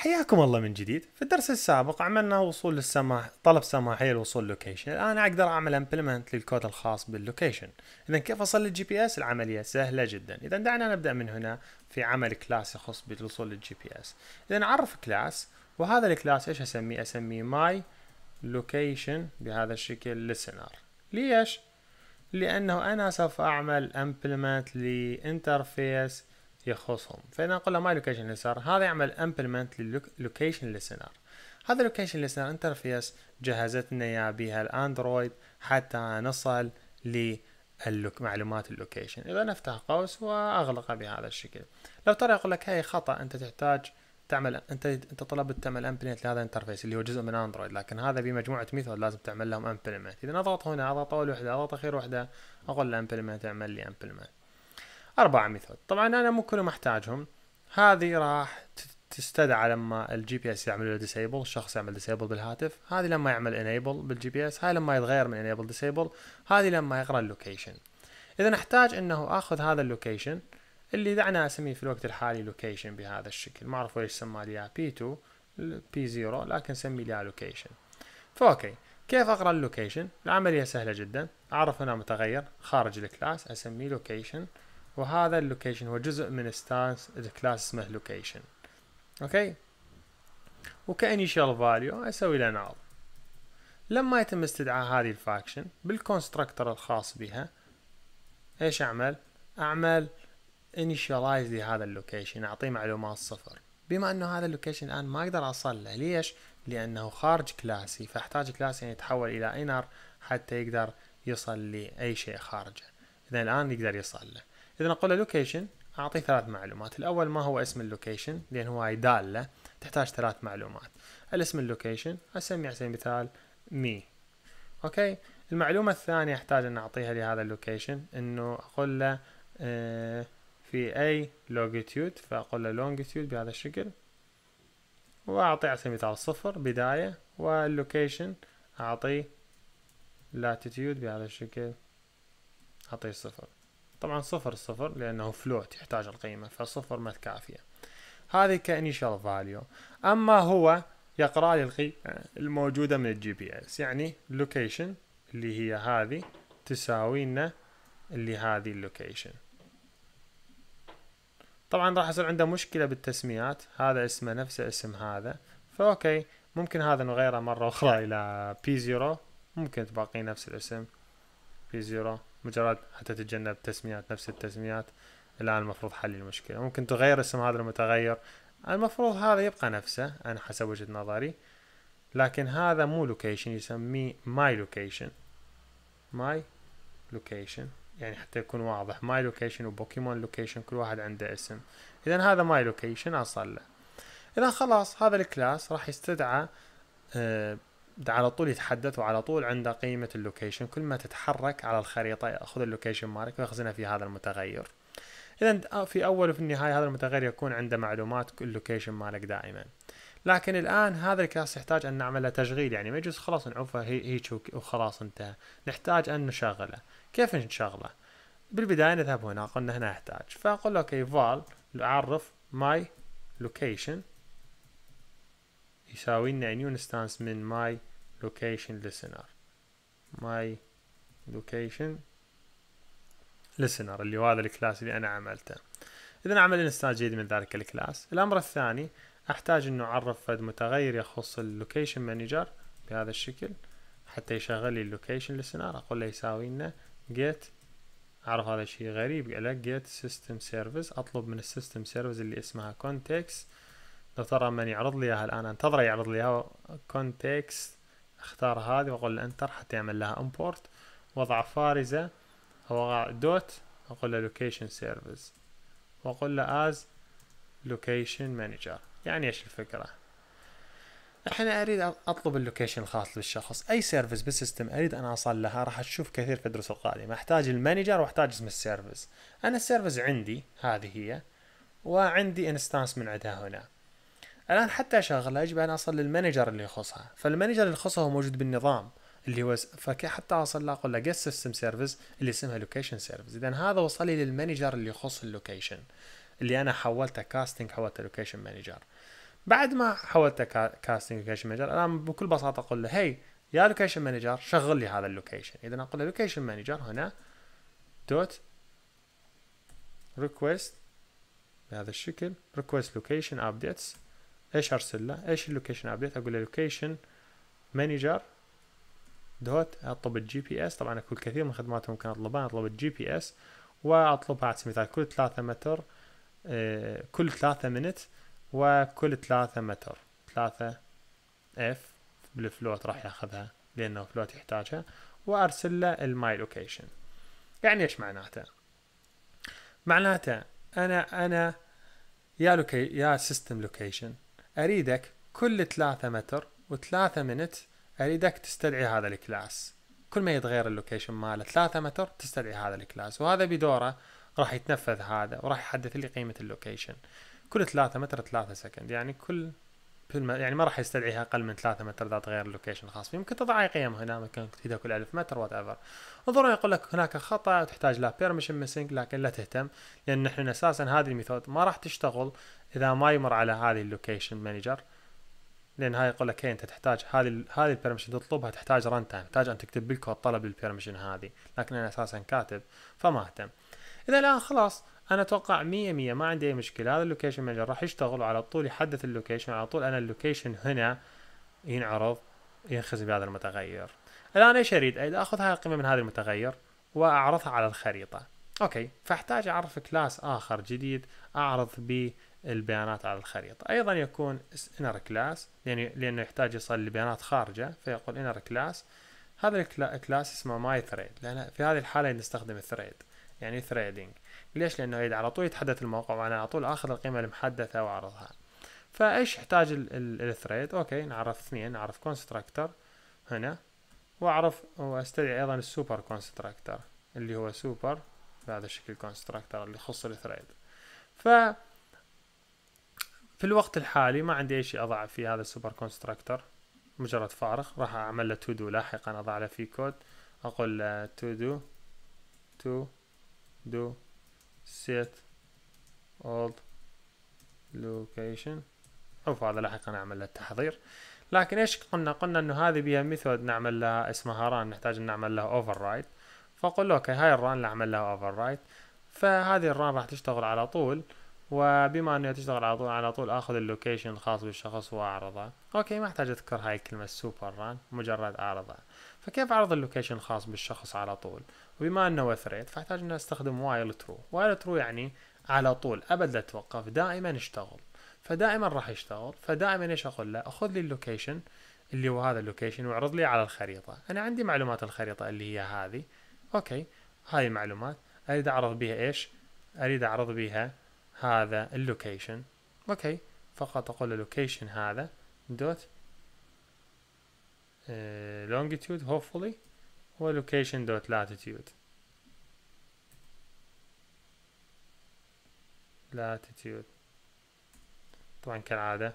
حياكم الله من جديد في الدرس السابق عملنا وصول للسماح طلب سماحيه للوصول لوكيشن الان اقدر اعمل امبلمنت للكود الخاص باللوكيشن اذا كيف اصل للجي بي اس العمليه سهله جدا اذا دعنا نبدا من هنا في عمل كلاس يخص بالوصول للجي بي اس اذا اعرف كلاس وهذا الكلاس ايش اسميه اسميه ماي لوكيشن بهذا الشكل لسنار ليش لانه انا سوف اعمل امبلمنت لانترفيس يخصهم فاذا نقول له ماي لوكيشن ليسنر هذا يعمل امبلمنت للوكيشن ليسنر هذا لوكيشن ليسنر انترفيس جهزتنا اياه بها الاندرويد حتى نصل للمعلومات اللوكيشن اذا نفتح قوس واغلقه بهذا الشكل لو ترى يقول لك هاي خطا انت تحتاج تعمل انت انت طلبت تعمل امبلمنت لهذا الانترفيس اللي هو جزء من اندرويد لكن هذا بمجموعه ميثود لازم تعمل لهم امبلمنت اذا اضغط هنا اضغط اول وحده اضغط اخير وحده اقول له امبلمنت اعمل لي امبلمنت أربعة ميثود طبعا أنا مو كلهم أحتاجهم هذه راح تستدعى لما الجي بي اس يعمل له ديسيبل الشخص يعمل ديسيبل بالهاتف هذه لما يعمل انيبل بالجي بي اس هاي لما يتغير من انيبل ديسيبل هذه لما يقرا اللوكيشن اذا احتاج انه اخذ هذا اللوكيشن اللي دعنا اسميه في الوقت الحالي لوكيشن بهذا الشكل ما اعرف ليش سمى لي اياه بي 2 بي 0 لكن سمي لي لوكيشن فاوكي كيف اقرا اللوكيشن العمليه سهله جدا اعرف هنا متغير خارج الكلاس اسميه لوكيشن وهذا اللوكيشن هو جزء من ستانس الكلاس اسمه لوكيشن اوكي وكانيشال فاليو اسوي له نال لما يتم استدعاء هذه الفاكشن بالكونستركتر الخاص بها ايش اعمل اعمل انيشالايز لهذا اللوكيشن اعطيه معلومات صفر بما انه هذا اللوكيشن الان ما اقدر اصل له ليش لانه خارج كلاسي فاحتاج كلاسي ان يعني يتحول الى انر حتى يقدر يصل لاي شيء خارجه اذا الان يقدر يصل له اذا اقول له لوكيشن اعطيه ثلاث معلومات الاول ما هو اسم اللوكيشن لان هو هاي داله تحتاج ثلاث معلومات الاسم اللوكيشن اسمي على سبيل المثال مي اوكي المعلومة الثانية احتاج ان اعطيها لهذا اللوكيشن انه اقول له آه، في اي لونجيتيود فاقول له لونجيتيود بهذا الشكل واعطي على سبيل المثال صفر بداية واللوكيشن اعطيه لاتيتيود بهذا الشكل اعطيه صفر طبعا صفر صفر لأنه فلوت يحتاج القيمة فصفر ما تكافية هذه كانيشال فاليو أما هو يقرأ لي القيمة الموجودة من الجي بي اس يعني لوكيشن اللي هي هذه تساوي لنا اللي هذه اللوكيشن طبعا راح يصير عنده مشكلة بالتسميات هذا اسمه نفسه اسم هذا فأوكي ممكن هذا نغيره مرة أخرى إلى P0 ممكن تبقي نفس الاسم P0 مجرد حتى تتجنب تسميات نفس التسميات الآن المفروض حل المشكلة ممكن تغير اسم هذا المتغير المفروض هذا يبقى نفسه أنا حسب وجهة نظري لكن هذا مو لوكيشن يسميه ماي لوكيشن ماي لوكيشن يعني حتى يكون واضح ماي لوكيشن وبوكيمون لوكيشن كل واحد عنده اسم اذا هذا ماي لوكيشن اصل له اذا خلاص هذا الكلاس راح يستدعى آه، ده على طول يتحدث وعلى طول عنده قيمة اللوكيشن كل ما تتحرك على الخريطة يأخذ اللوكيشن مالك ويخزنها في هذا المتغير إذا آه، في أول وفي النهاية هذا المتغير يكون عنده معلومات اللوكيشن مالك دائما لكن الآن هذا الكلاس يحتاج أن نعمله تشغيل يعني ما يجوز خلاص نعوفه هيك وخلاص انتهى نحتاج أن نشغله كيف نشغله؟ بالبداية نذهب هنا قلنا هنا يحتاج فأقول له أوكي فال أعرف ماي لوكيشن يساوي لنا نيو انستانس من ماي location listener my location listener اللي هو هذا الكلاس اللي انا عملته اذا اعمل انستال جديد من ذلك الكلاس الامر الثاني احتاج انه اعرف فد متغير يخص اللوكيشن مانجر بهذا الشكل حتى يشغل لي اللوكيشن للسنار اقول له يساوي لنا جيت اعرف هذا شيء غريب قال لك جيت سيستم سيرفيس اطلب من السيستم سيرفيس اللي اسمها كونتكست لو ترى من يعرض لي اياها الان انتظره يعرض لي اياها كونتكست اختار هذه واقول له انتر حتى يعمل لها امبورت واضع فارزة او دوت اقول له لوكيشن سيرفيس واقول له از لوكيشن مانجر يعني ايش الفكرة احنا اريد اطلب اللوكيشن الخاص للشخص اي سيرفيس بالسيستم اريد ان اصل لها راح تشوف كثير في الدروس القادمه احتاج المانجر واحتاج اسم السيرفيس انا السيرفيس عندي هذه هي وعندي انستانس من عندها هنا الان حتى شغله يجب ان اصل للمانجر اللي يخصها فالمانجر اللي يخصها هو موجود بالنظام اللي هو حتى اصل له اقول له جيت سيستم سيرفيس اللي اسمها لوكيشن سيرفيس اذا هذا وصل لي للمانجر اللي يخص اللوكيشن اللي انا حولته كاستنج حولته لوكيشن مانجر بعد ما حولته كاستنج لوكيشن مانجر الان بكل بساطه اقول له هي يا لوكيشن مانجر شغل لي هذا اللوكيشن اذا اقول له لوكيشن مانجر هنا دوت ريكويست بهذا الشكل ريكويست لوكيشن ابديتس ايش ارسل له ايش اللوكيشن ابديت اقول له لوكيشن مانجر دوت اطلب الجي بي اس طبعا اكو الكثير من الخدمات ممكن اطلبها اطلب الجي بي اس واطلبها على سبيل المثال كل ثلاثة متر آه، كل ثلاثة منت وكل ثلاثة متر ثلاثة اف بالفلوت راح ياخذها لانه فلوت يحتاجها وارسل له الماي لوكيشن يعني ايش معناته معناته انا انا يا لوكي يا سيستم لوكيشن أريدك كل ثلاثة متر وثلاثة منت أريدك تستدعي هذا الكلاس كل ما يتغير اللوكيشن ماله ثلاثة متر تستدعي هذا الكلاس وهذا بدوره راح يتنفذ هذا وراح يحدث لي قيمة اللوكيشن كل ثلاثة متر ثلاثة سكند يعني كل ما يعني ما راح يستدعيها اقل من 3 متر ذات غير اللوكيشن الخاص فيه ممكن تضع اي قيم هنا ممكن تفيدها 1000 متر وات ايفر انظروا يقول لك هناك خطا تحتاج لا بيرميشن ميسنج لكن لا تهتم لان احنا اساسا هذه الميثود ما راح تشتغل اذا ما يمر على هذه اللوكيشن مانجر لان هاي يقول لك هي انت تحتاج هذه هذه البيرميشن تطلبها تحتاج ران تايم تحتاج ان تكتب بالكود طلب البيرميشن هذه لكن انا اساسا كاتب فما اهتم اذا الان خلاص انا اتوقع 100 100 ما عندي اي مشكله هذا اللوكيشن مانجر راح يشتغل على طول يحدث اللوكيشن على طول انا اللوكيشن هنا ينعرض ينخزن بهذا المتغير الان ايش اريد؟ اريد اخذ هاي القيمه من هذا المتغير واعرضها على الخريطه اوكي فاحتاج اعرف كلاس اخر جديد اعرض به البيانات على الخريطه ايضا يكون inner كلاس يعني لانه يحتاج يصل لبيانات خارجه فيقول inner كلاس هذا الكلاس اسمه ماي ثريد لان في هذه الحاله نستخدم ثريد يعني ثريدنج ليش لانه يد على طول يتحدث الموقع وانا على طول اخذ القيمه المحدثه واعرضها فايش يحتاج الثريد اوكي نعرف اثنين نعرف كونستراكتر هنا واعرف واستدعي ايضا السوبر كونستراكتر اللي هو سوبر بهذا الشكل كونستراكتر اللي يخص الثريد ف في الوقت الحالي ما عندي اي شيء اضع في هذا السوبر كونستراكتر مجرد فارغ راح اعمل له تو دو لاحقا اضع له في كود اقول له تو دو تو دو set old location اوف هذا لاحقا اعمل له تحضير لكن ايش قلنا قلنا انه هذه بها ميثود نعمل لها اسمها ران نحتاج ان نعمل لها اوفر رايد له اوكي هاي الران اللي اعمل لها اوفر رايت فهذه الران راح تشتغل على طول وبما انها تشتغل على طول على طول اخذ اللوكيشن الخاص بالشخص واعرضه اوكي ما احتاج اذكر هاي الكلمه سوبر ران مجرد اعرضها فكيف اعرض اللوكيشن الخاص بالشخص على طول وبما انه وثريت فاحتاج اني استخدم وايل ترو وايل ترو يعني على طول ابد لا توقف دائما اشتغل فدائما راح يشتغل فدائما ايش اقول له خذ لي اللوكيشن اللي هو هذا اللوكيشن واعرض لي على الخريطة انا عندي معلومات الخريطة اللي هي هذه اوكي هاي معلومات اريد اعرض بها ايش اريد اعرض بها هذا اللوكيشن اوكي فقط اقول اللوكيشن هذا دوت Uh, longitude hopefully و location dot latitude latitude طبعا كالعادة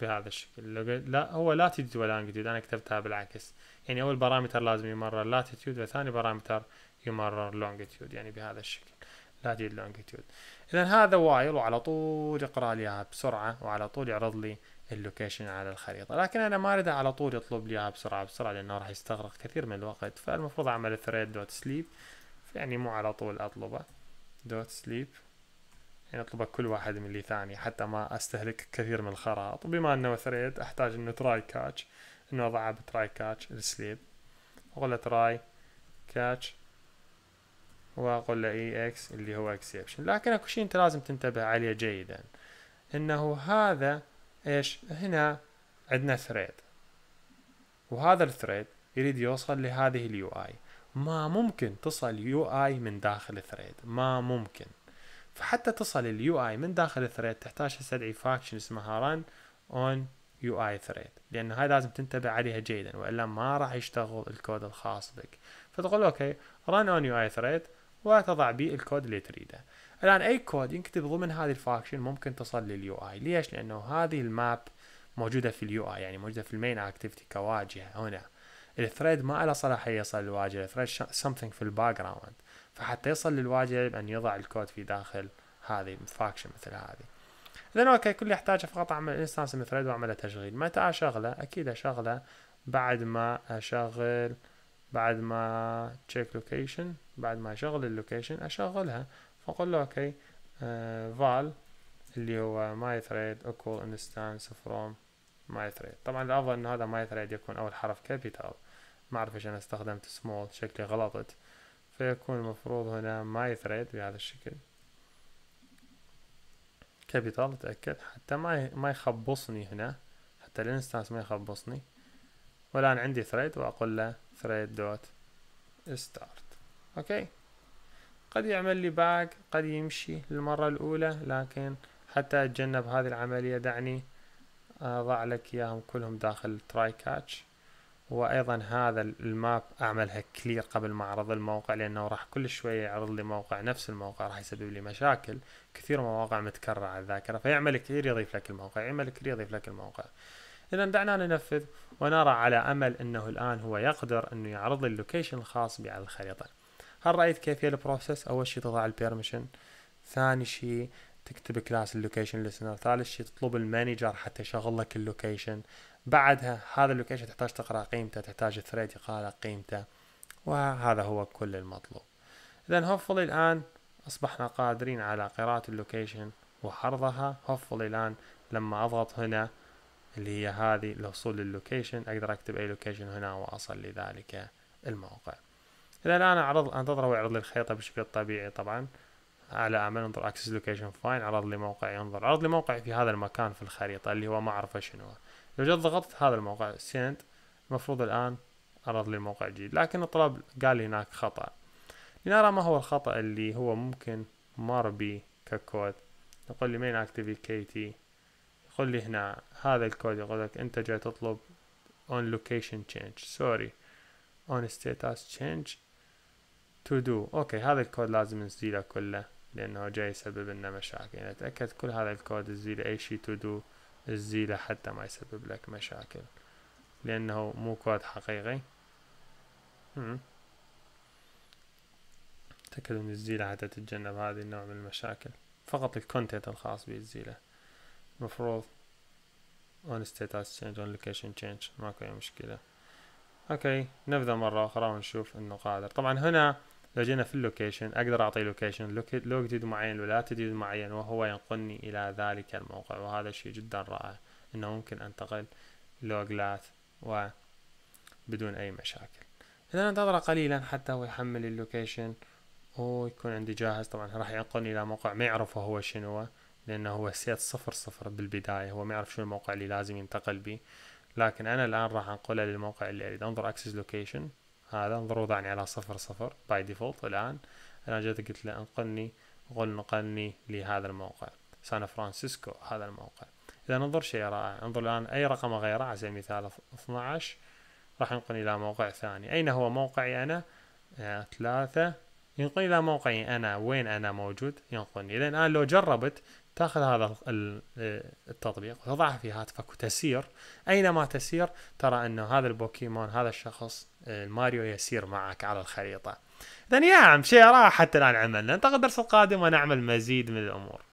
بهذا الشكل لا هو لاتيتيود longitude انا كتبتها بالعكس يعني اول بارامتر لازم يمرر لاتيتيود وثاني بارامتر يمرر longitude يعني بهذا الشكل لاتيتيود لونجتيود. اذا هذا وايل وعلى طول يقرا لي بسرعه وعلى طول يعرض لي اللوكيشن على الخريطة لكن أنا ما أريد على طول يطلب لي بسرعة بسرعة لأنه راح يستغرق كثير من الوقت فالمفروض أعمل ثريد دوت سليب يعني مو على طول أطلبه دوت سليب يعني أطلبه كل واحد ملي ثاني حتى ما أستهلك كثير من الخرائط وبما أنه ثريد أحتاج أنه تراي كاتش أنه أضعه بتراي كاتش السليب أقول له تراي كاتش وأقول له إي e إكس اللي هو إكسبشن لكن أكو شيء أنت لازم تنتبه عليه جيدا أنه هذا ايش هنا عندنا ثريد وهذا الثريد يريد يوصل لهذه اليو اي ما ممكن تصل يو اي من داخل الثريد ما ممكن فحتى تصل اليو اي من داخل الثريد تحتاج تستدعي فاكشن اسمها ران اون يو اي ثريد لان هاي لازم تنتبه عليها جيدا والا ما راح يشتغل الكود الخاص بك فتقول اوكي ران اون يو اي ثريد وتضع بي الكود اللي تريده الان اي كود ينكتب ضمن هذه الفاكشن ممكن تصل لليو اي ليش لانه هذه الماب موجوده في اليو اي يعني موجوده في المين اكتيفيتي كواجهه هنا الثريد ما له صلاحيه يصل للواجهه الثريد something في الباك جراوند فحتى يصل للواجهه يجب ان يضع الكود في داخل هذه الفاكشن مثل هذه اذا اوكي كل يحتاجه فقط اعمل انستانس من ثريد واعمله تشغيل متى اشغله اكيد اشغله بعد ما اشغل بعد ما تشيك لوكيشن بعد ما اشغل اللوكيشن اشغلها فأقول له اوكي فال آه، اللي هو ماي thread equal انستانس فروم ماي thread طبعا الافضل ان هذا ماي thread يكون اول حرف كابيتال ما اعرف ايش انا استخدمت سمول شكلي غلطت فيكون المفروض هنا ماي thread بهذا الشكل كابيتال اتأكد حتى ما ما يخبصني هنا حتى الانستانس ما يخبصني والان عندي ثريد واقول له ثريد دوت ستارت اوكي قد يعمل لي باك قد يمشي للمرة الأولى لكن حتى أتجنب هذه العملية دعني أضع لك إياهم كلهم داخل تراي كاتش وأيضا هذا الماب أعملها كلير قبل ما أعرض الموقع لأنه راح كل شوية يعرض لي موقع نفس الموقع راح يسبب لي مشاكل كثير مواقع متكررة على الذاكرة فيعمل كثير يضيف لك الموقع يعمل كثير يضيف لك الموقع إذا دعنا ننفذ ونرى على أمل أنه الآن هو يقدر أنه يعرض لي اللوكيشن الخاص بي على الخريطة هل رايت كيف هي البروسيس اول شيء تضع البيرميشن ثاني شيء تكتب كلاس اللوكيشن لسنر ثالث شيء تطلب المانجر حتى يشغل لك اللوكيشن بعدها هذا اللوكيشن تحتاج تقرا قيمته تحتاج ثريد يقرا قيمته وهذا هو كل المطلوب اذا هوفلي الان اصبحنا قادرين على قراءة اللوكيشن وعرضها هوفلي الان لما اضغط هنا اللي هي هذه الوصول للوكيشن اقدر اكتب اي لوكيشن هنا واصل لذلك الموقع الى الان اعرض انتظره ويعرض لي الخريطه بشكل طبيعي طبعا على امل انظر اكسس لوكيشن فاين عرض لي موقعي انظر عرض لي موقعي في هذا المكان في الخريطه اللي هو ما اعرفه شنو لو جيت ضغطت هذا الموقع سنت المفروض الان عرض لي الموقع جديد لكن الطلب قال لي هناك خطا لنرى ما هو الخطا اللي هو ممكن مر بي ككود يقول لي مين اكتيفي كي تي يقول لي هنا هذا الكود يقول لك انت جاي تطلب on location change sorry on status change تو دو اوكي هذا الكود لازم نزيله كله لانه جاي يسبب لنا مشاكل يعني اتاكد كل هذا الكود تسجيله اي شيء تو دو تزيله حتى ما يسبب لك مشاكل لانه مو كود حقيقي تأكد من تزيله حتى تتجنب هذه النوع من المشاكل فقط الكونتنت الخاص تزيله المفروض on status change on location change ماكو اي مشكلة اوكي نبدا مرة اخرى ونشوف انه قادر طبعا هنا لو جينا في اللوكيشن اقدر اعطي لوكيشن جديد معين جديد معين وهو ينقلني الى ذلك الموقع وهذا شيء جدا رائع انه ممكن انتقل و وبدون اي مشاكل اذا انتظر قليلا حتى هو يحمل اللوكيشن ويكون عندي جاهز طبعا راح ينقلني الى موقع ما يعرفه هو شنو لانه هو سيت صفر صفر بالبداية هو ما يعرف شنو الموقع اللي لازم ينتقل به لكن انا الان راح انقله للموقع اللي اريد انظر اكسس لوكيشن هذا انظروا ضعني على صفر صفر باي ديفولت الآن أنا جيت قلت له انقلني قل نقلني لهذا الموقع سان فرانسيسكو هذا الموقع إذا انظر شيء رائع انظر الآن أي رقم أغيره على سبيل المثال 12 راح ينقلني إلى موقع ثاني أين هو موقعي أنا آه ثلاثة ينقلني إلى موقعي أنا وين أنا موجود ينقلني إذا الآن لو جربت تاخذ هذا آه، التطبيق وتضعه في هاتفك وتسير اينما تسير ترى انه هذا البوكيمون هذا الشخص آه، الماريو يسير معك على الخريطه اذا يا عم شيء رائع حتى الان عملنا انتقل الدرس القادم ونعمل مزيد من الامور